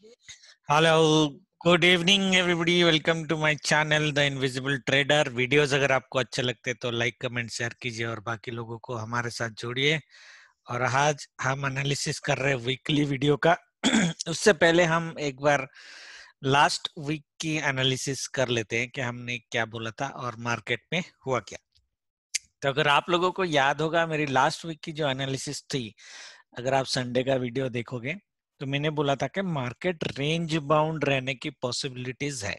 Hello good evening everybody welcome to my channel the invisible trader videos अगर आपको अच्छे लगते तो लाइक कमेंट शेयर कीजिए और बाकी लोगों को हमारे साथ जोड़िए और आज हम एनालिसिस कर रहे हैं वीकली वीडियो का उससे पहले हम एक बार लास्ट वीक की एनालिसिस कर लेते हैं कि हमने क्या बोला था और मार्केट में हुआ क्या तो अगर आप लोगों को याद होगा मेरी लास्ट वीक की जो एनालिसिस थी अगर आप संडे का वीडियो देखोगे तो मैंने बोला था कि मार्केट रेंज बाउंड रहने की पॉसिबिलिटीज है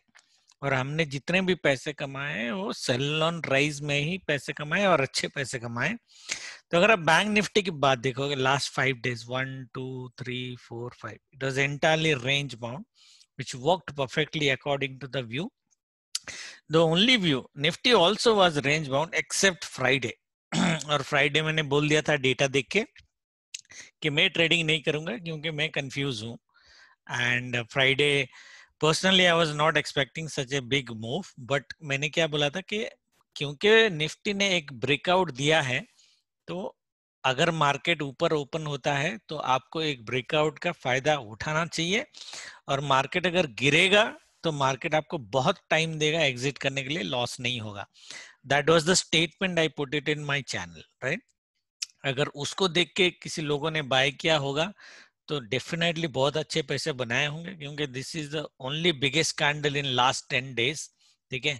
और हमने जितने भी पैसे कमाए वो सेल ऑन राइज में ही पैसे कमाए और अच्छे पैसे कमाए तो अगर आप बैंक निफ्टी की बात देखोगे last five days one two three four five it was entirely range bound which work perfectly according to the view the only view Nifty also was range bound except Friday और Friday मैंने बोल दिया था data देख के कि मैं trading नहीं करूंगा क्योंकि मैं कंफ्यूज हूं and Friday personally I was not expecting such a big move but मैंने क्या बोला था कि क्योंकि निफ्टी ने एक ब्रेकआउट दिया है तो अगर मार्केट ऊपर ओपन होता है तो आपको एक ब्रेकआउट का फायदा उठाना चाहिए और मार्केट अगर गिरेगा तो मार्केट आपको बहुत टाइम देगा एग्जिट करने के लिए लॉस नहीं होगा that was the statement I put it in my channel right अगर उसको देख के किसी लोगों ने बाय किया होगा तो डेफिनेटली बहुत अच्छे पैसे बनाए होंगे क्योंकि this is the only biggest scandal in last ten days ठीक है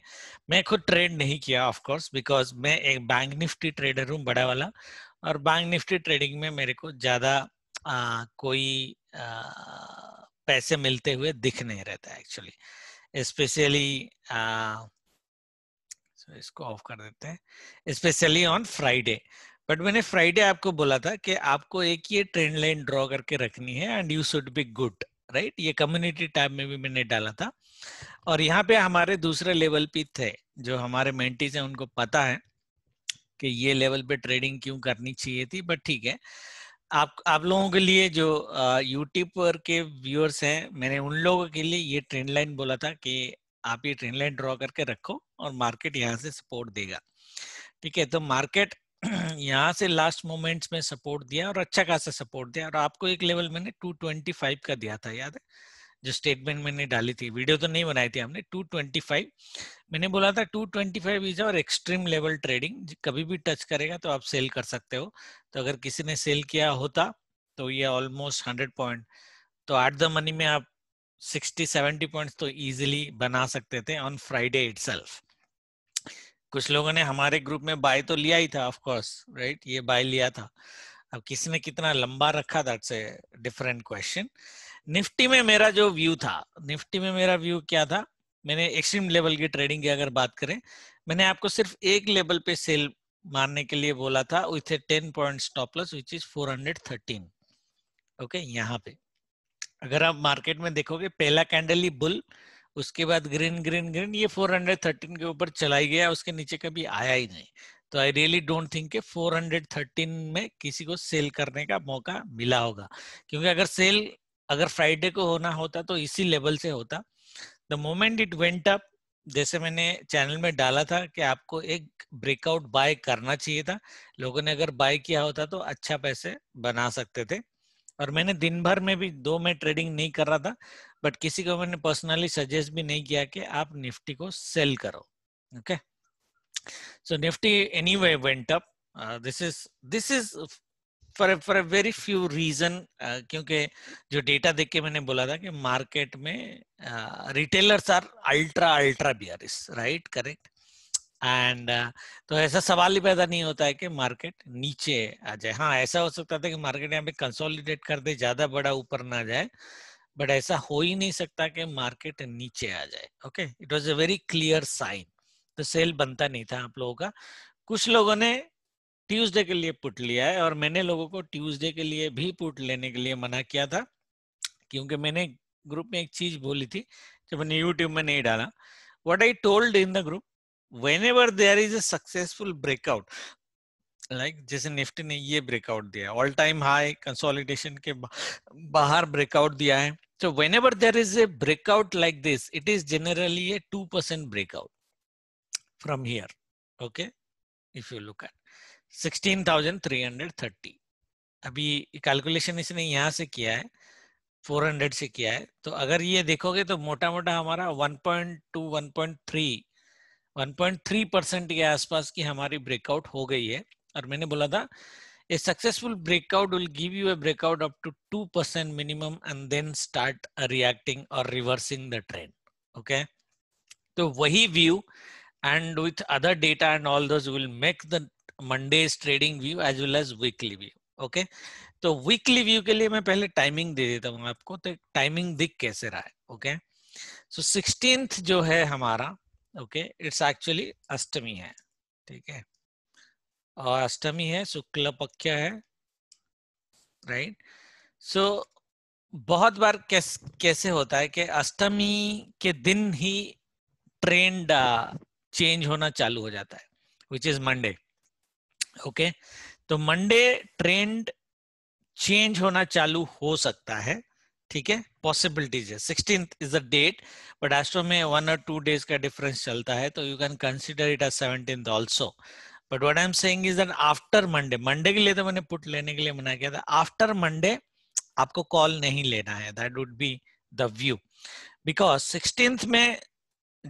मैं खुद ट्रेड नहीं किया ऑफ कोर्स बिकॉज मैं एक बैंक निफ्टी ट्रेडर हूँ बड़ा वाला और बैंक निफ्टी ट्रेडिंग में मेरे को ज्यादा कोई आ, पैसे मिलते हुए दिख नहीं रहता एक्चुअली स्पेशली इसको ऑफ कर देते हैं स्पेशली ऑन फ्राइडे बट मैंने फ्राइडे आपको बोला था कि आपको एक ये ट्रेंड लाइन ड्रॉ करके रखनी है and you should be good right ये कम्युनिटी टैब में भी मैंने डाला था और यहाँ पे हमारे दूसरे लेवल पे थे जो हमारे मेंटीज हैं उनको पता है कि ये लेवल पे ट्रेडिंग क्यों करनी चाहिए थी बट ठीक है आप आप लोगों के लिए जो यूट्यूब पर के व्यूअर्स हैं मैंने उन लोगों के लिए ये ट्रेंड लाइन बोला था कि आप ये ट्रेंड लाइन ड्रॉ करके रखो और मार्केट यहाँ से सपोर्ट देगा ठीक है तो मार्केट यहाँ से लास्ट मोमेंट्स में सपोर्ट दिया और अच्छा खासा सपोर्ट दिया और आपको एक लेवल मैंने 225 का दिया था याद है जो स्टेटमेंट मैंने डाली थी वीडियो तो नहीं बनाई थी हमने 225 मैंने बोला था 225 ट्वेंटी इज और एक्सट्रीम लेवल ट्रेडिंग कभी भी टच करेगा तो आप सेल कर सकते हो तो अगर किसी ने सेल किया होता तो ये ऑलमोस्ट हंड्रेड पॉइंट तो आठ द मनी में आप सिक्सटी सेवेंटी पॉइंट तो ईजिली बना सकते थे ऑन फ्राइडे इट कुछ लोगों ने हमारे ग्रुप में बाय तो लिया ही था ऑफ कोर्स राइट ये बाय लिया था अब किसने कितना लंबा रखा that's a different question Nifty में मेरा जो व्यू था निफ्टी में मेरा व्यू क्या था मैंने एक्सट्रीम लेवल की ट्रेडिंग की अगर बात करें मैंने आपको सिर्फ एक लेवल पे सेल मारने के लिए बोला था with a ten point stop loss which is four hundred thirteen okay यहाँ पे अगर आप मार्केट में देखोगे पहला कैंडल ही बुल उसके बाद ग्रीन ग्रीन ग्रीन ये 413 के ऊपर चला गया उसके नीचे कभी आया ही नहीं तो आई रियली डोंट थिंक के 413 में किसी को सेल करने का मौका मिला होगा क्योंकि अगर सेल अगर फ्राइडे को होना होता तो इसी लेवल से होता the moment it went up जैसे मैंने चैनल में डाला था कि आपको एक ब्रेकआउट बाय करना चाहिए था लोगों ने अगर बाय किया होता तो अच्छा पैसे बना सकते थे और मैंने दिन भर में भी दो में ट्रेडिंग नहीं कर रहा था बट किसी को मैंने पर्सनली सजेस्ट भी नहीं किया कि आप निफ्टी को सेल करो okay so Nifty anyway went up this is this is for for a very few reason क्योंकि जो डेटा देख के मैंने बोला था कि मार्केट में retailers are ultra ultra bearish right correct and uh, तो ऐसा सवाल ही पैदा नहीं होता है कि मार्केट नीचे आ जाए हाँ ऐसा हो सकता था कि मार्केट यहाँ पे कंसोलिडेट कर दे ज्यादा बड़ा ऊपर ना जाए बट ऐसा हो ही नहीं सकता कि मार्केट नीचे आ जाए okay it was a very clear sign तो सेल बनता नहीं था आप लोगों का कुछ लोगों ने ट्यूसडे के लिए पुट लिया है और मैंने लोगों को ट्यूसडे के लिए भी पुट लेने के लिए मना किया था क्योंकि मैंने ग्रुप में एक चीज बोली थी जो मैंने यूट्यूब में नहीं डाला what I told in the group ever there is a successful breakout like like, जैसे निफ्टी ने ये ब्रेकआउट दिया ऑल टाइम हाई कंसोलिडेशन के बाहर ब्रेकआउट दिया है तो when so whenever there is a breakout like this it is generally a 2% breakout from here okay if you look at 16330 अभी कैलकुलेशन इसने यहाँ से किया है 400 से किया है तो अगर ये देखोगे तो मोटा मोटा हमारा 1.2 1.3 1.3 परसेंट के आसपास की हमारी ब्रेकआउट हो गई है और मैंने बोला था a successful breakout will give you a breakout up to two percent minimum and then start reacting और रिवर्सिंग द ट्रेंड ओके तो वही view and with other data and all this will make the Monday trading view as well as weekly view okay तो weekly view के लिए मैं पहले timing दे देता हूँ आपको तो टाइमिंग दिख कैसे रहा है ओके सो सिक्सटींथ जो है हमारा ओके इट्स एक्चुअली अष्टमी है ठीक है अष्टमी है शुक्ल पक्ष है राइट सो so, बहुत बार कैस, कैसे होता है कि अष्टमी के दिन ही ट्रेंड चेंज होना चालू हो जाता है विच इज मंडे ओके तो मंडे ट्रेंड चेंज होना चालू हो सकता है ठीक है पॉसिबिलिटीज है sixteen is the date but astro में वन और टू डेज का डिफरेंस चलता है तो you can consider it as seventeen also but what I am saying after Monday Monday के लिए तो मैंने पुट लेने के लिए मना किया था आफ्टर मंडे आपको कॉल नहीं लेना है that would be the view because sixteenth में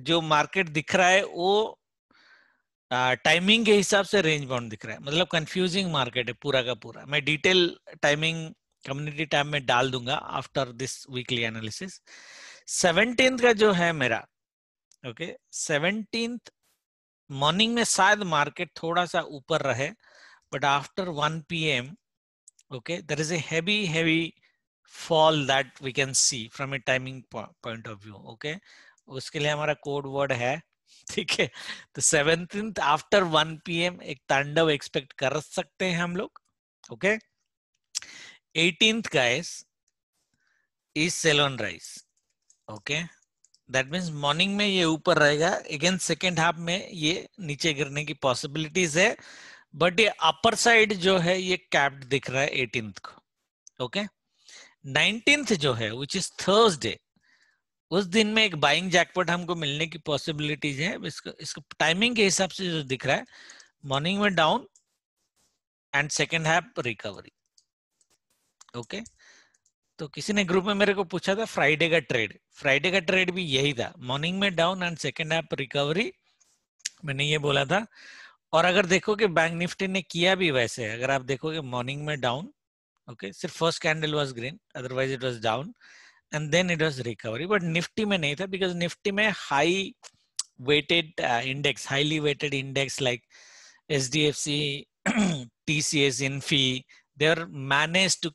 जो मार्केट दिख रहा है वो टाइमिंग के हिसाब से रेंज बाउंड दिख रहा है मतलब कंफ्यूजिंग मार्केट है पूरा का पूरा मैं डिटेल टाइमिंग कम्युनिटी टाइम में डाल दूंगा after this weekly analysis seventeen का जो है मेरा ओके okay, सेवनटीन मॉर्निंग में शायद मार्केट थोड़ा सा ऊपर रहे but after 1 PM okay there is heavy heavy fall that we can see from a timing point of view okay उसके लिए हमारा कोड वर्ड है ठीक है तो सेवनटीन आफ्टर 1 पीएम एक तांडव एक्सपेक्ट कर सकते हैं हम लोग okay eighteen guys is sell on rise okay that means morning में ये ऊपर रहेगा अगेन सेकेंड हाफ में ये नीचे गिरने की पॉसिबिलिटीज है बट ये अपर साइड जो है ये कैप्ड दिख रहा है एटीन को ओके नाइनटीन जो है विच इज थर्सडे उस दिन में एक बाइंग जैकपॉट हमको मिलने की पॉसिबिलिटीज है इसको इसको टाइमिंग के हिसाब से जो दिख रहा है मॉर्निंग में down and second half recovery okay okay? तो किसी ने ग्रुप में मेरे को पूछा था फ्राइडे का ट्रेड फ्राइडे का ट्रेड भी यही था मॉर्निंग में down and second half recovery मैंने ये बोला था और अगर देखो कि बैंक निफ्टी ने किया भी वैसे अगर आप देखोगे मॉर्निंग में डाउन ओके सिर्फ first candle was green otherwise it was down and then it was recovery but Nifty में नहीं था बिकॉज निफ्टी में high weighted index highly weighted index like H D F C T C S Infy they are managed to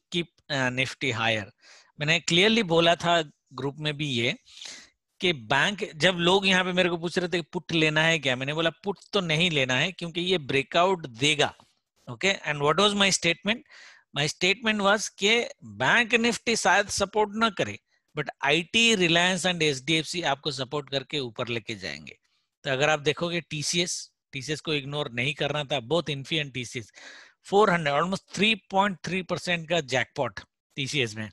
Nifty higher मैंने clearly बोला था group में भी ये कि बैंक जब लोग यहाँ पे मेरे को पूछ रहे थे पुट लेना है क्या मैंने बोला पुट तो नहीं लेना है क्योंकि ये ब्रेकआउट देगा okay and what was my statement my statement was के बैंक निफ्टी शायद सपोर्ट ना करे but IT Reliance and HDFC आपको सपोर्ट करके ऊपर लेके जाएंगे तो अगर आप देखोगे टीसीएस टीसीएस को इग्नोर नहीं करना था both Infy and TCS 400 almost 3.3 percent का जैकपॉट टीसीएस में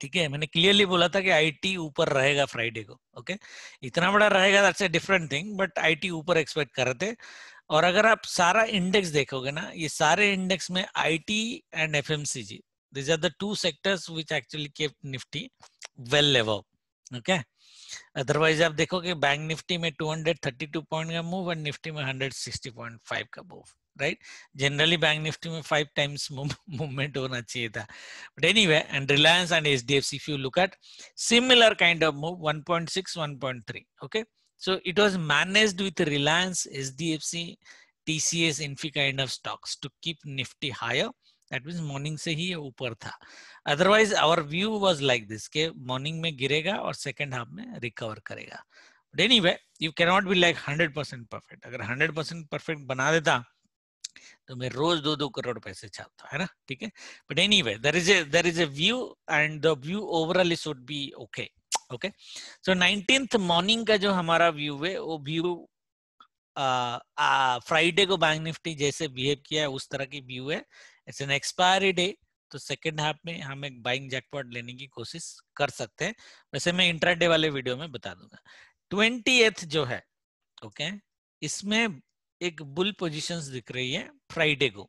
ठीक है मैंने क्लियरली बोला था कि आईटी ऊपर रहेगा फ्राइडे को ओके okay? इतना बड़ा रहेगा that's a different thing but IT ऊपर एक्सपेक्ट कर रहे थे और अगर आप सारा इंडेक्स देखोगे ना ये सारे इंडेक्स में IT and FMCG this are the two sectors which actually keep Nifty well above okay otherwise आप देखोगे बैंक निफ्टी में 232 पॉइंट का मूव और निफ्टी में 160.5 का move right generally bank Nifty में फाइव टाइम्स मूवमेंट होना चाहिए था but anyway and Reliance and HDFC if you look at similar kind of move 1.6 1.3 okay so it was managed with reliance sdfc tcs infi kind of stocks to keep nifty higher that means morning se hi upar tha otherwise our view was like this ke morning mein girega aur second half mein recover karega but anyway you cannot be like 100% perfect agar 100% perfect bana deta तो मैं रोज दो दो करोड़ पैसे छापता है ना ठीक है but anyway there is a there is a view and the view overall is would be okay okay so nineteenth morning का जो हमारा व्यू है वो व्यू फ्राइडे को बैंक निफ्टी जैसे बिहेव किया है उस तरह की व्यू है इट्स एन एक्सपायरी डे तो सेकेंड हाफ में हम एक बाइंग जैकपॉट लेने की कोशिश कर सकते हैं वैसे मैं इंट्राडे वाले वीडियो में बता दूंगा ट्वेंटी जो है ओके okay? इसमें एक बुल पोजीशंस दिख रही है फ्राइडे को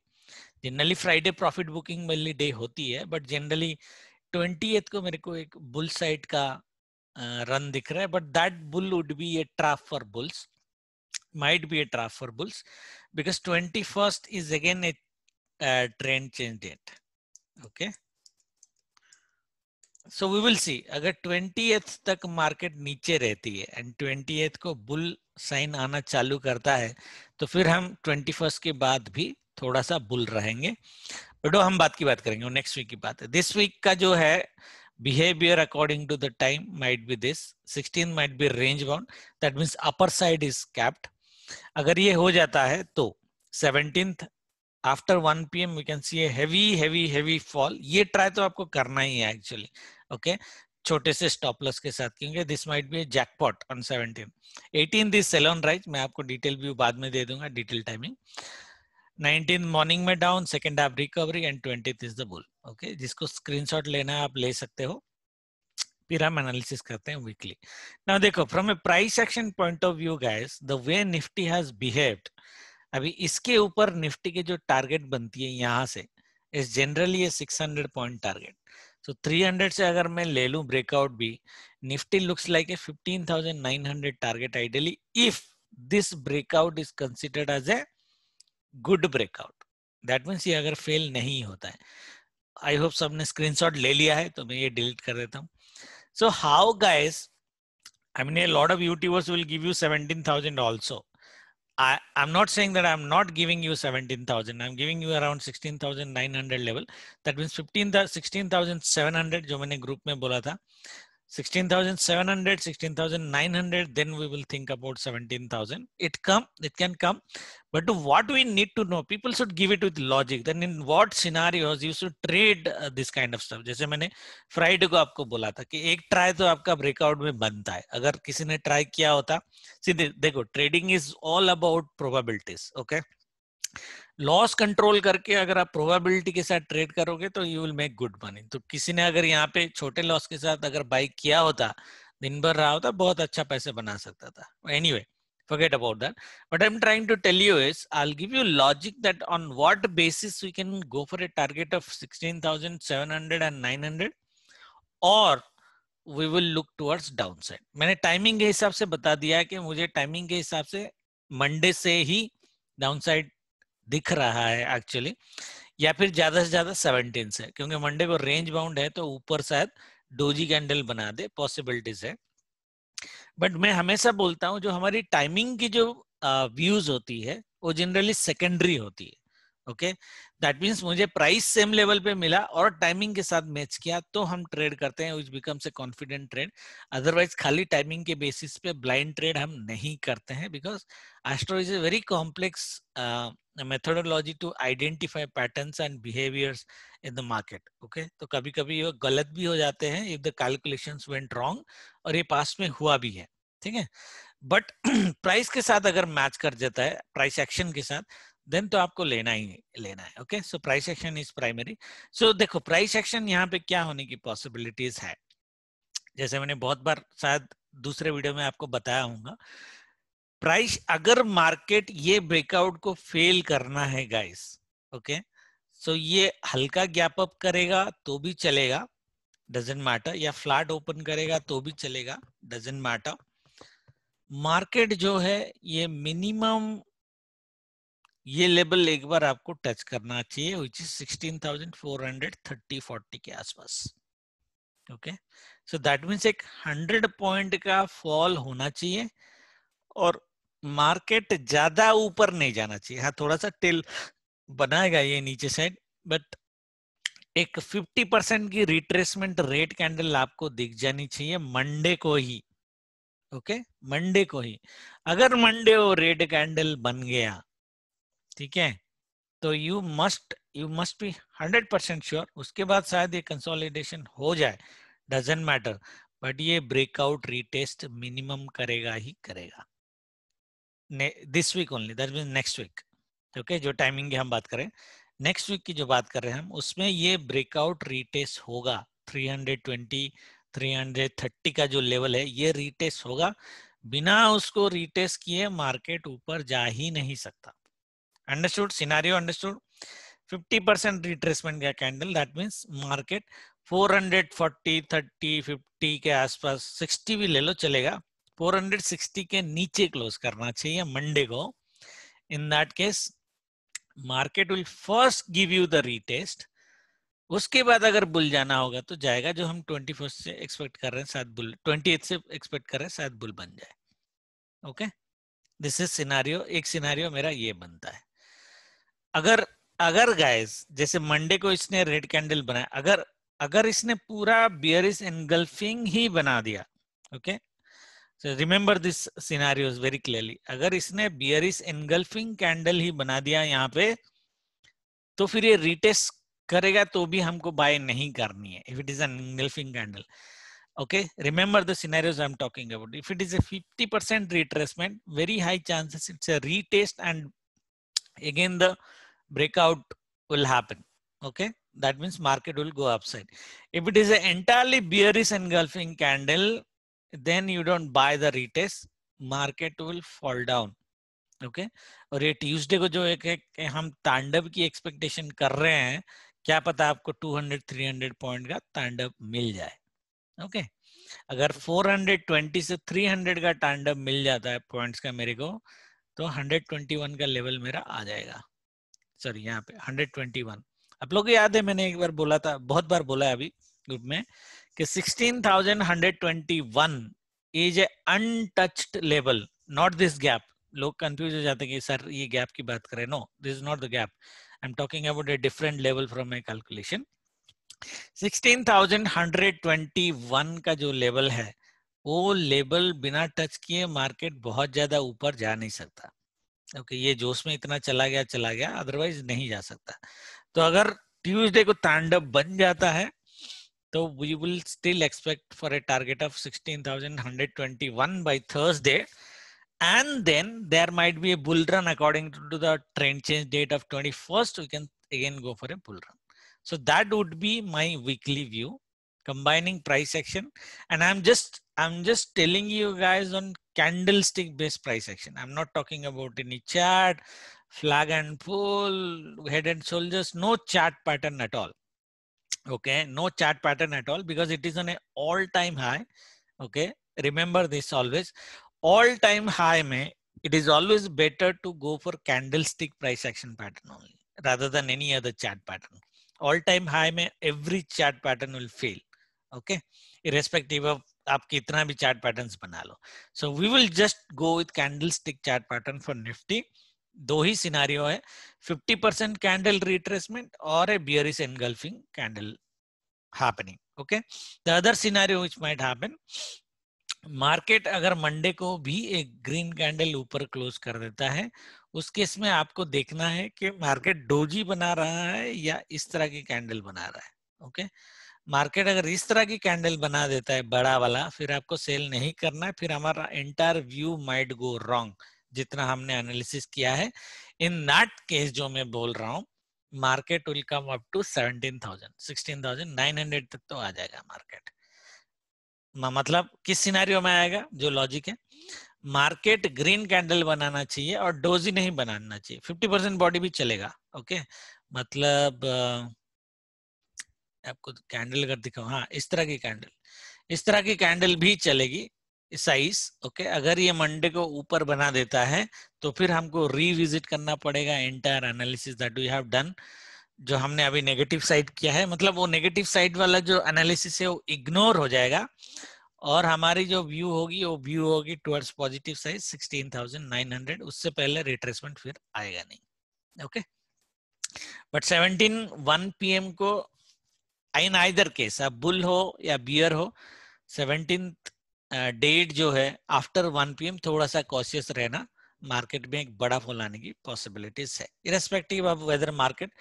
जनरली फ्राइडे प्रॉफिट बुकिंग वाली डे होती है बट जनरली ट्वेंटी को मेरे को एक बुल साइड का रन दिख रहा है but that bull would be a trap for bulls might be a trap for bulls because twenty first is again a trend change date okay so we will see अगर 20th तक market नीचे रहती है and 20th को bull sign आना चालू करता है तो फिर हम ट्वेंटी फर्स्ट के बाद भी थोड़ा सा बुल रहेंगे बटो हम बात की बात करेंगे नेक्स्ट वीक की बात है दिस वीक का जो है behaviour according to the time might be this sixteen might be range bound that means upper side is capped अगर ये हो जाता है तो seventeenth after one P M we can see heavy heavy heavy fall ये try तो आपको करना ही है एक्चुअली ओके okay? छोटे से स्टॉप लॉस के साथ क्योंकि this might be jackpot on seventeen eighteen this sell on rise मैं आपको डिटेल व्यू बाद में दे दूंगा डिटेल टाइमिंग 19 मॉर्निंग में down second half recovery and twenty is the bull okay जिसको स्क्रीनशॉट लेना है आप ले सकते हो फिर हम एनालिसिस करते हैं वीकली नाउ देखो from a price action point of view guys the way Nifty has behaved अभी इसके ऊपर निफ्टी के जो टारगेट बनती है यहाँ से is generally a 600 point target three 300 से अगर मैं ले लू ब्रेकआउट भी Nifty looks like a 15,900 target ideally if this breakout is considered as a good breakout that means ये अगर फेल नहीं होता है आई होप सबने शॉट ले लिया है तो मैं ये डिलीट कर देता हूँ so how guys I mean a lord of YouTubers will give you seventeen thousand also I, am not saying that I'm not giving you 17,000. I'm giving you around 16,900 level. That means 15, 16,700 जो group में bola tha. 16700 16900 then we will think about 17000 it come it can come but what we need to know people should give it with logic then in what scenarios you should trade uh, this kind of stuff जैसे मैंने Friday को आपको बोला था कि एक try तो आपका breakout में बनता है अगर किसी ने try किया होता सीधे देखो trading is all about probabilities, okay? Loss control करके अगर आप प्रोबेबिलिटी के साथ ट्रेड करोगे तो you will make good money तो किसी ने अगर यहाँ पे छोटे लॉस के साथ अगर बाइक किया होता दिन भर रहा होता बहुत अच्छा पैसे बना सकता था any forget about that but I am trying to tell you is I give you logic that on what basis we can go for a target of sixteen thousand और we will look towards down मैंने timing के हिसाब से बता दिया कि मुझे timing के हिसाब से मंडे से ही डाउन साइड दिख रहा है एक्चुअली या फिर ज्यादा से ज्यादा सेवनटीन से क्योंकि मंडे को रेंज बाउंड है तो ऊपर शायद डोजी कैंडल बना दे पॉसिबिलिटीज है बट मैं हमेशा बोलता हूँ जो हमारी टाइमिंग की जो व्यूज होती है वो जनरली सेकेंडरी होती है ओके दैट मीन्स मुझे प्राइस सेम लेवल पे मिला और टाइमिंग के साथ मैच किया तो हम ट्रेड करते हैं which becomes a confident trade otherwise खाली टाइमिंग के बेसिस पे ब्लाइंड ट्रेड हम नहीं करते हैं because astro is a very complex methodology to identify pattern and behaviours in the market okay तो कभी कभी ये गलत भी हो जाते हैं if the calculation went wrong और ये पास में हुआ भी है ठीक है बट प्राइस के साथ अगर मैच कर जाता है प्राइस एक्शन के साथ देन तो आपको लेना ही लेना है okay so price action is primary so देखो प्राइस एक्शन यहाँ पे क्या होने की पॉसिबिलिटीज है जैसे मैंने बहुत बार शायद दूसरे वीडियो में आपको बताया हूँ प्राइस अगर मार्केट ये ब्रेकआउट को फेल करना है गाइस ओके सो ये हल्का गैप अप करेगा तो भी चलेगा डजेंट मैटर या फ्लैट ओपन करेगा तो भी चलेगा डजेंट मैटर मार्केट जो है ये मिनिमम ये लेवल एक बार आपको टच करना चाहिए विच इज 16,430 40 के आसपास ओके सो दैट मीन्स एक 100 पॉइंट का फॉल होना चाहिए और मार्केट ज्यादा ऊपर नहीं जाना चाहिए हाँ थोड़ा सा टेल बनाएगा ये नीचे साइड बट एक 50 परसेंट की रिट्रेसमेंट रेट कैंडल आपको दिख जानी चाहिए मंडे को ही ओके okay? मंडे को ही अगर मंडे वो रेड कैंडल बन गया ठीक है तो you must you must be hundred percent sure उसके बाद शायद ये कंसोलिडेशन हो जाए डजेंट मैटर बट ये ब्रेकआउट रीटेस्ट मिनिमम करेगा ही करेगा this week only that mean next week okay जो टाइमिंग की हम बात करें नेक्स्ट वीक की जो बात कर रहे हैं हम उसमें ये ब्रेकआउट रीटेस्ट होगा 320 330 का जो लेवल है ये रीटेस्ट होगा बिना उसको रीटेस्ट किए मार्केट ऊपर जा ही नहीं सकता Understood? Scenario understood? 50% retracement ka candle that means market 440, 30, 50 ke aas pass 60 bhi le lo chalega 460 ke niche close karna chahiye monday ko in that case market will first give you the retest उसके बाद अगर bull जाना होगा तो जाएगा जो हम twenty first से एक्सपेक्ट कर रहे हैं सात बुल ट्वेंटी से एक्सपेक्ट कर रहे हैं सात बुल बन जाए ओके दिस इज सिनारियो एक सिनारियो मेरा ये बनता है अगर अगर गाइस जैसे मंडे को इसने रेड कैंडल बनाया अगर अगर इसने पूरा बियर इज एनगल्फिंग ही बना दिया okay remember this scenarios very clearly अगर इसने बियर इज एनगल्फिंग कैंडल ही बना दिया यहाँ पे तो फिर ये रिटेस्ट करेगा तो भी हमको बाय नहीं करनी है if it is an engulfing candle okay okay scenarios I am talking about if it is a fifty percent retracement very high chances it's a retest and again the breakout will happen. Okay, that means market will go upside. If it is a entirely bearish engulfing candle, then you don't buy the retest, market will fall down. Okay okay? और ये Tuesday को जो एक है हम तांडव की expectation कर रहे हैं क्या पता आपको 200 300 पॉइंट का तांडव मिल जाए ओके okay? अगर 420 से 300 का तांडव मिल जाता है पॉइंट्स का मेरे को तो 121 का लेवल मेरा आ जाएगा सॉरी यहाँ पे 121 आप लोग याद है मैंने एक बार बोला था बहुत बार बोला है अभी ग्रुप में कि 16,121 is a untouched level not this gap लोग कंफ्यूज हो जाते हैं कि सर ये गैप की बात करें no this is not the gap I am talking about a different level from my calculation 16,121 का जो लेवल है वो लेवल बिना टच किए मार्केट बहुत ज्यादा ऊपर जा नहीं सकता क्योंकि ये जोश में इतना चला गया चला गया अदरवाइज नहीं जा सकता तो अगर ट्यूजडे को तांडव बन जाता है तो we will still expect for a target of sixteen 16,121 by Thursday and then there might be a bull run according to the trend change date of twenty first we can again go for a bull run so that would be my weekly view combining price action and i'm just i'm just telling you guys on candlestick based price action i'm not talking about any chart flag and pull head and shoulders no chart pattern at all okay no chart pattern at all because it is on an all time high okay remember this always all time high may it is always better to go for candlestick price action pattern only rather than any other chart pattern all time high may every chart pattern will fail okay irrespective of आप कितना भी chart patterns बना लो so we will just go with candle stick chart pattern for Nifty दो ही scenario है 50 percent candle retracement और a bear is engulfing candle happening okay the other scenario which might happen market अगर Monday को भी एक green candle ऊपर close कर देता है उस केस में आपको देखना है कि मार्केट डोजी बना रहा है या इस तरह की कैंडल बना रहा है ओके okay? मार्केट अगर इस तरह की कैंडल बना देता है बड़ा वाला फिर आपको सेल नहीं करना है फिर हमारा entire view might go wrong जितना हमने एनालिसिस किया है इन दैट केस जो मैं बोल रहा हूँ market will come up to seventeen thousand sixteen thousand nine hundred तक तो आ जाएगा मार्केट मतलब किस सिनारियो में आएगा जो लॉजिक है मार्केट ग्रीन कैंडल बनाना चाहिए और डोजी नहीं बनाना चाहिए फिफ्टी परसेंट बॉडी भी चलेगा ओके मतलब आपको कैंडल अगर दिखाओ हाँ इस तरह की कैंडल इस तरह की कैंडल भी चलेगी साइज ओके okay? अगर ये मंडे को ऊपर बना देता है तो फिर हमको रिविजिट करना पड़ेगा entire analysis that we have done जो हमने अभी नेगेटिव साइड किया है मतलब वो नेगेटिव साइड वाला जो एनालिसिस है वो इग्नोर हो जाएगा और हमारी जो व्यू होगी वो व्यू होगी टुवर्ड्स पॉजिटिव साइज 16,900 उससे पहले रिट्रेसमेंट फिर आएगा नहीं ओके बट 17 1 पीएम को इन आइदर केस अब बुल हो या बियर हो सेवनटीन डेट जो है आफ्टर वन पीएम थोड़ा सा कॉशियस रहना मार्केट में एक बड़ा फॉल आने की पॉसिबिलिटीज है इरेस्पेक्टिव ऑफ वेदर मार्केट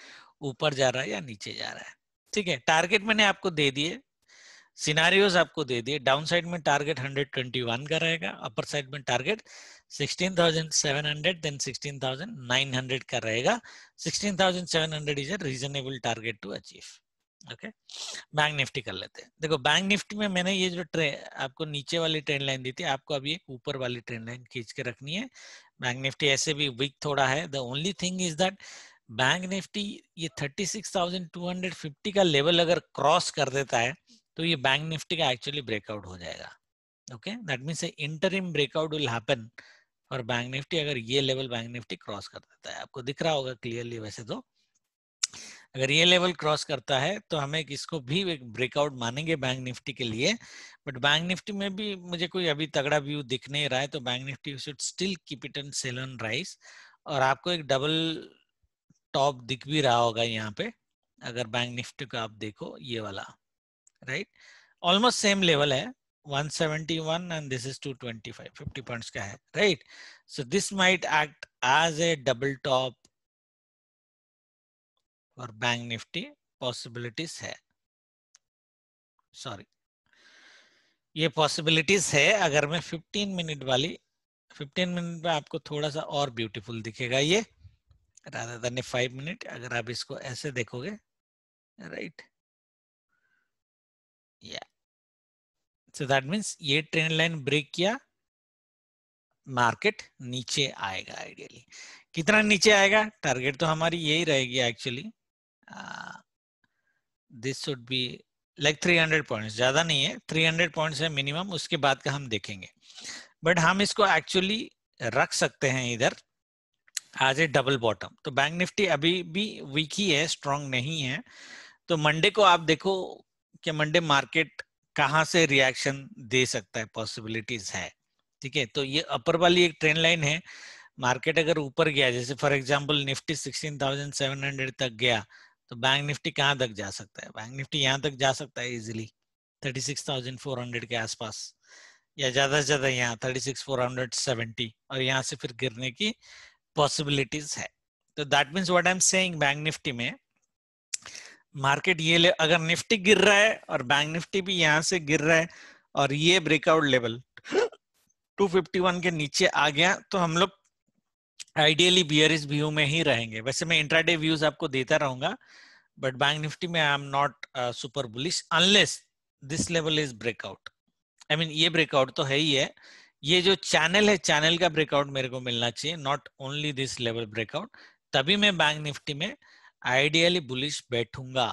ऊपर जा रहा है या नीचे जा रहा है ठीक है टारगेट मैंने आपको दे दिए सिनारियोज आपको दे दिए डाउन साइड में टारगेट 121 का रहेगा अपर साइड में टारगेट 16,700 देन 16,900 का रहेगा 16,700 is a reasonable target to achieve okay bank Nifty कर लेते हैं देखो बैंक निफ्टी में मैंने ये जो ट्रे आपको नीचे वाली ट्रेंड लाइन दी थी आपको अभी एक ऊपर वाली ट्रेंड लाइन खींच के रखनी है बैंक निफ्टी ऐसे भी वीक थोड़ा है the only thing is that bank Nifty ये 36,250 का लेवल अगर क्रॉस कर देता है तो ये बैंक निफ्टी का एक्चुअली ब्रेकआउट हो जाएगा okay that means interim breakout will happen और बैंक निफ्टी अगर ये लेवल बैंक निफ्टी क्रॉस कर देता है आपको दिख रहा होगा क्लियरली वैसे तो अगर ये लेवल क्रॉस करता है तो हमें इसको भी एक ब्रेकआउट मानेंगे बैंक निफ्टी के लिए बट बैंक निफ्टी में भी मुझे कोई अभी तगड़ा व्यू दिख नहीं रहा है तो bank Nifty should still keep it an sell on rise और आपको एक डबल टॉप दिख भी रहा होगा यहाँ पे अगर बैंक निफ्टी का आप देखो ये वाला राइट ऑलमोस्ट सेम लेवल है 171 and this is 225 50 points ka hai, right so this might act as a double top और बैंक निफ्टी पॉसिबिलिटीज है सॉरी ये पॉसिबिलिटीज है अगर मैं 15 मिनट वाली 15 मिनट में आपको थोड़ा सा और ब्यूटीफुल दिखेगा ये राधा धन फाइव मिनट अगर आप इसको ऐसे देखोगे राइट या सो दैट मींस ये ट्रेंड लाइन ब्रेक किया मार्केट नीचे आएगा आइडियली कितना नीचे आएगा टारगेट तो हमारी यही रहेगी actually this should be like like 300 points ज्यादा नहीं है 300 पॉइंट्स है मिनिमम उसके बाद का हम देखेंगे बट हम इसको एक्चुअली रख सकते हैं इधर एज ए डबल बॉटम तो बैंक निफ्टी अभी भी वीक ही है स्ट्रॉन्ग नहीं है तो मंडे को आप देखो कि मंडे मार्केट कहाँ से रिएक्शन दे सकता है पॉसिबिलिटीज है ठीक है तो ये अपर वाली एक ट्रेंड लाइन है मार्केट अगर ऊपर गया जैसे फॉर एग्जांपल निफ्टी 16,700 तक गया तो बैंक निफ्टी कहाँ तक जा सकता है बैंक निफ्टी यहाँ तक जा सकता है इजिली 36,400 के आसपास या ज्यादा से ज्यादा यहाँ 36,470 और यहाँ से फिर गिरने की पॉसिबिलिटीज है तो that means what I am saying bank Nifty में मार्केट ये ले अगर निफ्टी गिर रहा है और बैंक निफ्टी भी यहाँ से गिर रहा है और ये ब्रेकआउट लेवल 251 के नीचे आ गया तो हम लोग आइडियली बियर इस व्यू में ही रहेंगे वैसे मैं इंट्राडे व्यूज आपको देता रहूंगा but bank nifty में i am not uh, super bullish unless this level is breakout i mean ये breakout तो है ही है ये जो चैनल है चैनल का ब्रेकआउट मेरे को मिलना चाहिए not only this level breakout तभी मैं बैंक निफ्टी में आइडियली बुलिश बैठूंगा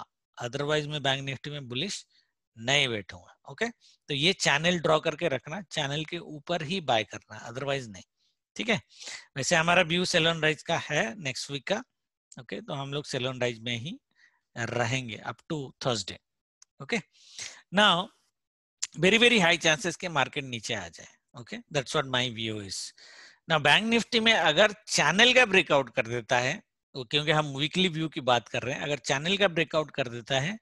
अदरवाइज मैं बैंक निफ्टी में बुलिश नहीं बैठूंगा ओके तो ये चैनल ड्रॉ करके रखना चैनल के ऊपर ही बाय करना अदरवाइज नहीं ठीक है वैसे हमारा व्यू सेलोन राइज का है नेक्स्ट वीक का ओके तो हम लोग सेलोन राइज में ही रहेंगे up to Thursday okay now very very high chances के मार्केट नीचे आ जाए okay that's what my view is ना बैंक निफ्टी में अगर चैनल का ब्रेकआउट कर देता है तो क्योंकि हम वीकली व्यू की बात कर रहे हैं अगर चैनल का ब्रेकआउट कर देता है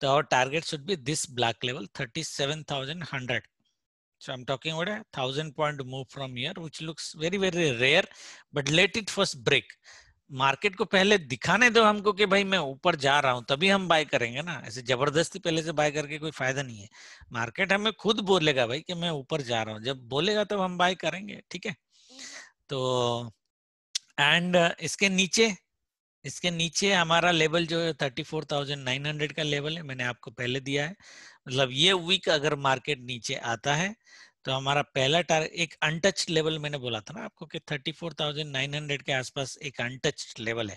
तो our target should be this black level 37100 thousand i'm talking am talking thousand point move from here which looks very very rare but let it first break market को पहले दिखाने दो हमको कि भाई मैं ऊपर जा रहा हूं तभी हम बाय करेंगे ना ऐसे जबरदस्ती पहले से बाय करके कोई फायदा नहीं है मार्केट हमें खुद बोलेगा भाई कि मैं ऊपर जा रहा हूं जब बोलेगा तब तो हम बाय करेंगे ठीक है तो एंड इसके नीचे इसके नीचे हमारा लेवल जो है thirty four thousand nine hundred का लेवल है मैंने आपको पहले दिया है मतलब ये वीक अगर मार्केट नीचे आता है तो हमारा पहला टारगेट एक अनटच लेवल मैंने बोला था ना आपको कि 34,900 के आसपास एक अनटच लेवल है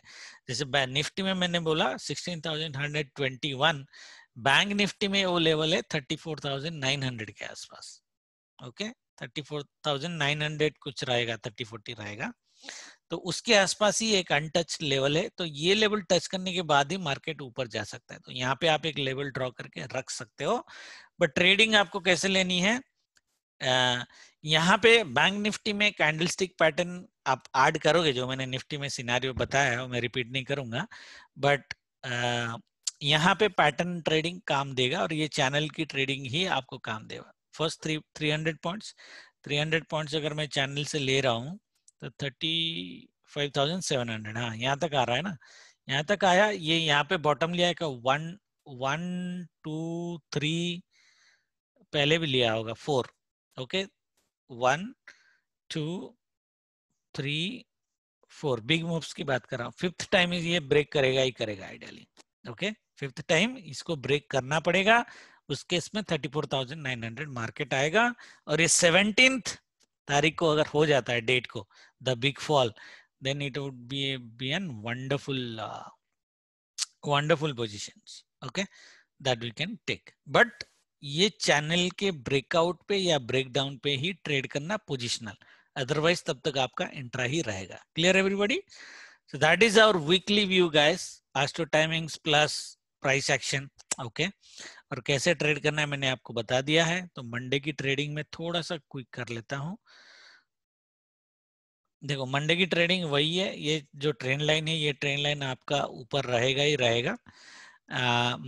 जैसे निफ्टी में मैंने बोला 16,121 बैंक निफ्टी में वो लेवल है 34,900 के आसपास ओके 34,900 कुछ रहेगा 3040 रहेगा तो उसके आसपास ही एक अनटच लेवल है तो ये लेवल टच करने के बाद ही मार्केट ऊपर जा सकता है तो यहाँ पे आप एक लेवल ड्रॉ करके रख सकते हो बट ट्रेडिंग आपको कैसे लेनी है यहाँ पे बैंक निफ्टी में कैंडलस्टिक पैटर्न आप ऐड करोगे जो मैंने निफ्टी में सिनारियो बताया है मैं रिपीट नहीं करूंगा बट यहाँ पे पैटर्न ट्रेडिंग काम देगा और ये चैनल की ट्रेडिंग ही आपको काम देगा first three three hundred point three hundred point अगर मैं चैनल से ले रहा हूँ तो thirty five thousand seven hundred हाँ यहाँ तक आ रहा है ना यहाँ तक आया ये यहाँ पे बॉटम लिया है वन वन टू थ्री पहले भी लिया होगा four okay one two three four big moves की बात कर रहा हूँ फिफ्थ टाइम ये ब्रेक करेगा ही करेगा आइडियली ओके फिफ्थ टाइम इसको ब्रेक करना पड़ेगा उस केस में thirty four thousand nine hundred market आएगा और ये सेवनटीन तारीख को अगर हो जाता है डेट को the big fall then it would be be an wonderful wonderful position okay that we can take but ये चैनल के ब्रेकआउट पे या ब्रेकडाउन पे ही ट्रेड करना पोजिशनल अदरवाइज तब तक आपका इंट्रा ही रहेगा clear everybody so that is our weekly view guys astro timings plus price action okay और कैसे ट्रेड करना है मैंने आपको बता दिया है तो मंडे की ट्रेडिंग में थोड़ा सा क्विक कर लेता हूं देखो मंडे की ट्रेडिंग वही है ये जो ट्रेंड लाइन है ये ट्रेंड लाइन आपका ऊपर रहेगा ही रहेगा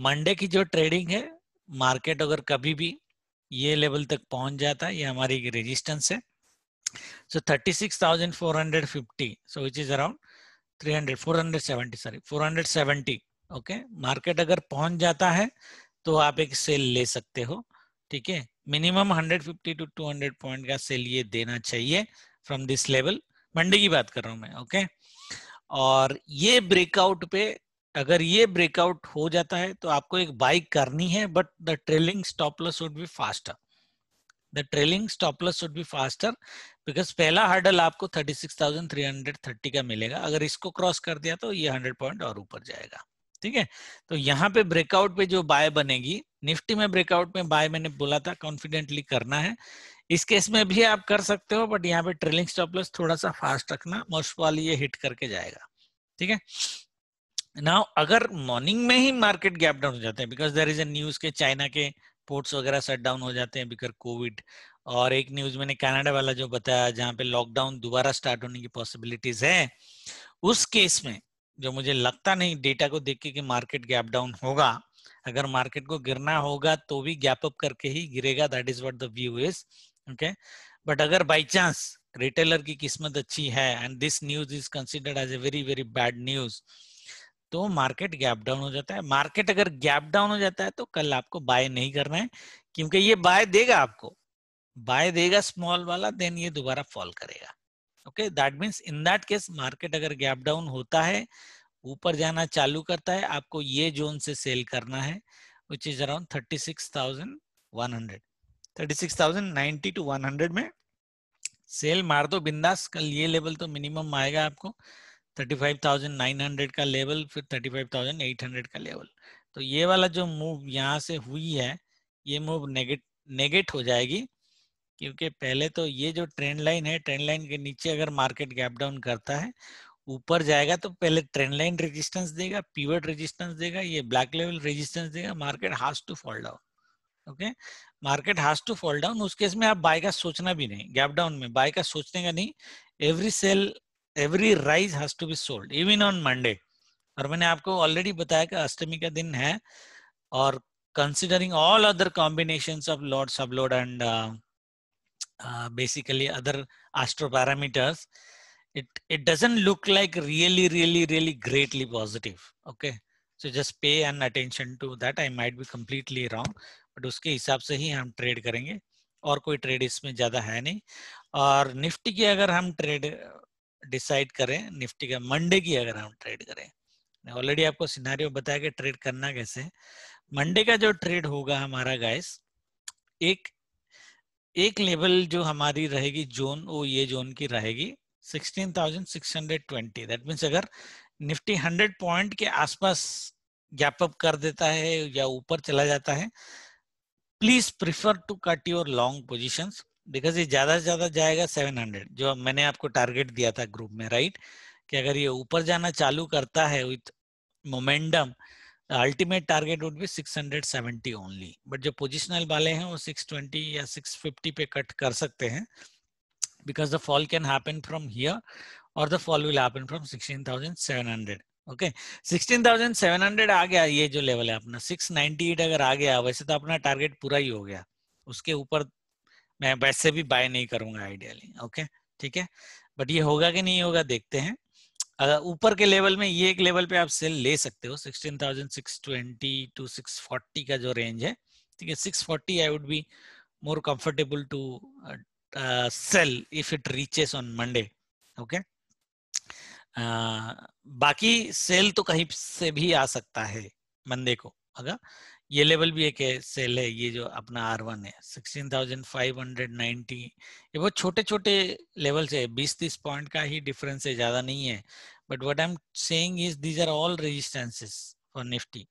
मंडे की जो ट्रेडिंग है मार्केट अगर कभी भी ये लेवल तक पहुंच जाता है ये हमारी रेजिस्टेंस है so so 36450 so which is around 300 470 sorry 470 okay market अगर पहुंच जाता है तो आप एक सेल ले सकते हो ठीक है मिनिमम 150 टू 200 पॉइंट का सेल ये देना चाहिए फ्रॉम दिस लेवल मंडे की बात कर रहा हूं मैं ओके okay? और ये ब्रेकआउट पे अगर ये ब्रेकआउट हो जाता है तो आपको एक बाई करनी है but the trailing stop loss would be faster the trailing stop loss would be faster because पहला हर्डल आपको 36,330 का मिलेगा अगर इसको क्रॉस कर दिया तो ये 100 पॉइंट और ऊपर जाएगा ठीक है तो यहाँ पे ब्रेकआउट पे जो बाय बनेगी निफ्टी में ब्रेकआउट में बाय मैंने बोला था कॉन्फिडेंटली करना है इस केस में भी आप कर सकते हो बट यहाँ पे ट्रेलिंग स्टॉप थोड़ा सा फास्ट रखना मोस्ट वाली ये हिट करके जाएगा ठीक है नाउ अगर मॉर्निंग में ही मार्केट गैप डाउन हो जाते हैं because there is a news के चाइना के पोर्ट्स वगैरह शट डाउन हो जाते हैं बिकॉज कोविड और एक न्यूज मैंने कनाडा वाला जो बताया जहाँ पे लॉकडाउन दोबारा स्टार्ट होने की पॉसिबिलिटीज है उस केस में जो मुझे लगता नहीं डेटा को देख के कि मार्केट गैप डाउन होगा अगर मार्केट को गिरना होगा तो भी गैप अप करके ही गिरेगा that is what the view is okay but अगर बाय चांस रिटेलर की किस्मत अच्छी है and this news is considered as a very very bad news तो मार्केट गैप डाउन हो जाता है मार्केट अगर गैप डाउन हो जाता है तो कल आपको बाय नहीं करना है क्योंकि ये बाय देगा आपको बाय देगा स्मॉल वाला देन ये दोबारा फॉल करेगा okay that means in that case market अगर गैप डाउन होता है ऊपर जाना चालू करता है आपको ये जोन से सेल करना है which is around thirty six thousand one hundred thirty six thousand ninety to one hundred में सेल मार दो बिंदास कल ये लेवल तो मिनिमम आएगा आपको 35,900 का लेवल फिर 35,800 का लेवल तो ये वाला जो मूव यहाँ से हुई है ये मूव नेगेट नेगेट हो जाएगी क्योंकि पहले तो ये जो ट्रेंड लाइन है ट्रेंड लाइन के नीचे अगर मार्केट गैप डाउन करता है ऊपर जाएगा तो पहले ट्रेंड लाइन रेजिस्टेंस देगा पीवर्ड रेजिस्टेंस देगा ये ब्लैक लेवल रेजिस्टेंस देगा market has to fall down okay market has to fall down उस केस में आप बाय का सोचना भी नहीं गैप डाउन में बाय का सोचने का नहीं every sell every rise has to be sold even on Monday और मैंने आपको ऑलरेडी बताया कि अष्टमी का दिन है और considering all other combination of lord sublord and basically other astro parameters it it doesn't look like really really really greatly positive okay so just pay an attention to that i might be completely wrong but uske hisab se hi hum trade karenge और कोई trade इसमें ज्यादा है नहीं और Nifty की अगर हम ट्रेड डिसाइड करें निफ्टी का मंडे की अगर हम ट्रेड करें ऑलरेडी आपको सिनारियो बताया कि ट्रेड करना कैसे मंडे का जो ट्रेड होगा हमारा गाइस एक एक लेवल जो हमारी रहेगी जोन वो ये जोन की रहेगी 16,620 दैट मीन्स अगर निफ्टी 100 पॉइंट के आसपास गैप अप कर देता है या ऊपर चला जाता है please prefer to cut your long position because ये ज्यादा से ज्यादा जाएगा 700 जो मैंने आपको टारगेट दिया था ग्रुप में राइट कि अगर ये ऊपर जाना चालू करता है with momentum ultimate target would be 670 only but जो पोजिशनल वाले हैं वो 620 या 650 पे कट कर सकते हैं because the fall can happen from here और the fall will happen from 16,700 okay okay. 16,700 आ गया ये जो लेवल है अपना 698 अगर आ गया वैसे तो अपना टारगेट पूरा ही हो गया उसके ऊपर मैं वैसे भी बाय नहीं करूंगा आइडियली ओके ठीक है बट ये होगा कि नहीं होगा देखते हैं अगर ऊपर के लेवल में ये एक लेवल पे आप सेल ले सकते हो 16,620 टू 640 का जो रेंज है ठीक है 640 I would be more comfortable to sell if it reaches on Monday okay बाकी सेल तो कहीं से भी आ सकता है मंडे को अगर ये लेवल भी एक सेल है ये जो अपना आर वन है sixteen thousand five hundred ninety ये बहुत छोटे छोटे लेवल से बीस तीस पॉइंट का ही डिफरेंस है ज्यादा नहीं है but what I am saying is these are all resistances for Nifty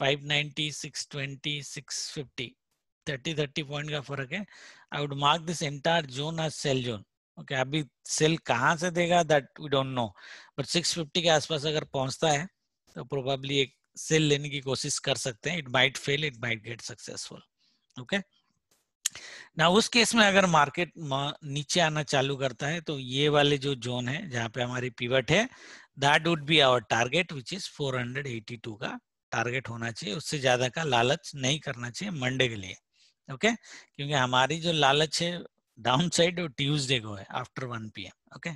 five ninety six twenty six fifty thirty thirty point का फर्क है I would mark this entire zone as sell zone okay अभी sell कहाँ से देगा that we don't know but six fifty के आसपास अगर पहुंचता है तो प्रोबेबली एक सेल लेने की कोशिश कर सकते हैं it might fail it might get successful okay ना उस केस में अगर मार्केट नीचे आना चालू करता है तो ये वाले जो जोन है जहां पे हमारी पिवट है that would be our target which is 482 का टारगेट होना चाहिए उससे ज्यादा का लालच नहीं करना चाहिए मंडे के लिए ओके okay? क्योंकि हमारी जो लालच है डाउनसाइड और ट्यूजडे को है आफ्टर 1 एम ओके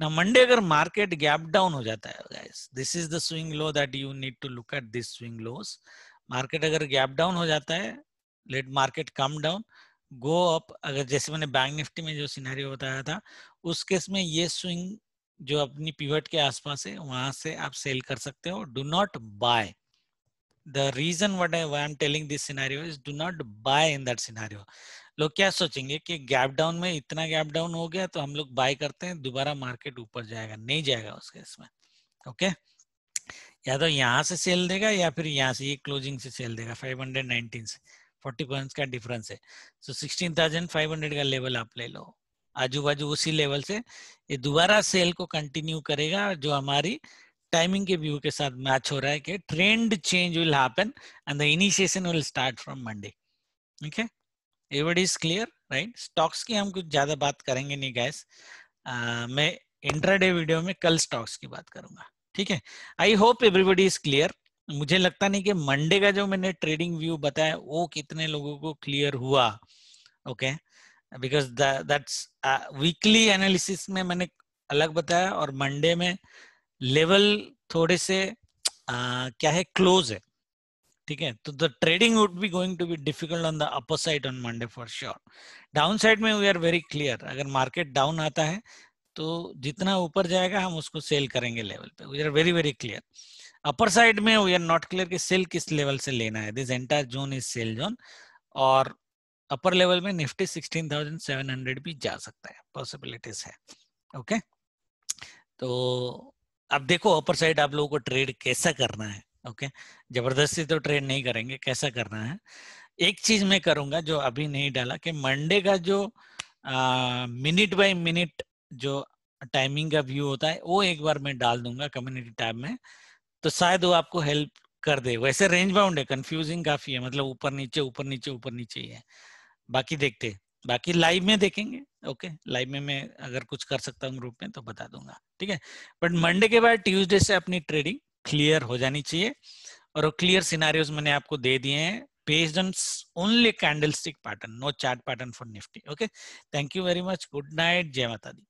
ना मंडे अगर मार्केट गैप डाउन हो जाता है guys this is the swing low that you need to look at this swing lows market अगर गैप डाउन हो जाता है let market come down go up अगर जैसे मैंने बैंक निफ्टी में जो सिनारी बताया था उस केस में ये स्विंग जो अपनी पिवट के आसपास है वहां से आप सेल कर सकते हो do not buy the reason what I, why I'm telling this scenario is do not buy in that scenario. लोग क्या सोचेंगे कि गैप डाउन में इतना गैप डाउन हो गया तो हम लोग बाय करते हैं दोबारा मार्केट ऊपर जाएगा नहीं जाएगा उस केस में ओके या तो यहाँ से सेल देगा या फिर यहाँ से ये क्लोजिंग से सेल देगा 519 से 40 पॉइंट्स का डिफरेंस है सो so, 16,500 का लेवल आप ले लो आजू बाजू उसी लेवल से ये दोबारा सेल को कंटिन्यू करेगा जो हमारी टाइमिंग के व्यू के साथ मैच हो रहा है कि trend change will happen and the initiation will start from Monday ठीक है एवड इज क्लियर राइट स्टॉक्स की हम कुछ ज्यादा बात करेंगे नहीं गैस uh, मैं इंट्राडे वीडियो में कल स्टॉक्स की बात करूंगा ठीक है I hope everybody is clear मुझे लगता नहीं कि मंडे का जो मैंने ट्रेडिंग व्यू बताया वो कितने लोगों को क्लियर हुआ okay because that's weekly analysis में मैंने अलग बताया और मंडे में लेवल थोड़े से uh, क्या है क्लोज है ठीक है तो the trading would be going to be difficult on the upper side on Monday for sure down side में वी आर वेरी क्लियर अगर मार्केट डाउन आता है तो जितना ऊपर जाएगा हम उसको सेल करेंगे लेवल पे we are very very clear upper side में वी आर नॉट क्लियर कि सेल किस लेवल से लेना है this entire zone is sell zone और अपर लेवल में निफ्टी 16,700 भी जा सकता है पॉसिबिलिटीज है ओके okay? तो अब देखो अपर साइड आप लोगों को ट्रेड कैसा करना है ओके जबरदस्ती तो ट्रेड नहीं करेंगे कैसा करना है एक चीज मैं करूंगा जो अभी नहीं डाला कि मंडे का जो मिनट बाय मिनट जो टाइमिंग का व्यू होता है वो एक बार मैं डाल दूंगा कम्युनिटी टैब में तो शायद वो आपको हेल्प कर दे वैसे रेंज बाउंड है कंफ्यूजिंग काफी है मतलब ऊपर नीचे ऊपर नीचे ऊपर नीचे ही है बाकी देखते बाकी लाइव में देखेंगे ओके लाइव में मैं अगर कुछ कर सकता हूँ ग्रुप में तो बता दूंगा ठीक है बट मंडे के बाद ट्यूजडे से अपनी ट्रेडिंग क्लियर हो जानी चाहिए और क्लियर सिनारियोज मैंने आपको दे दिए हैं based on only candle stick pattern no chart pattern for Nifty okay thank you very much good night जय माता दी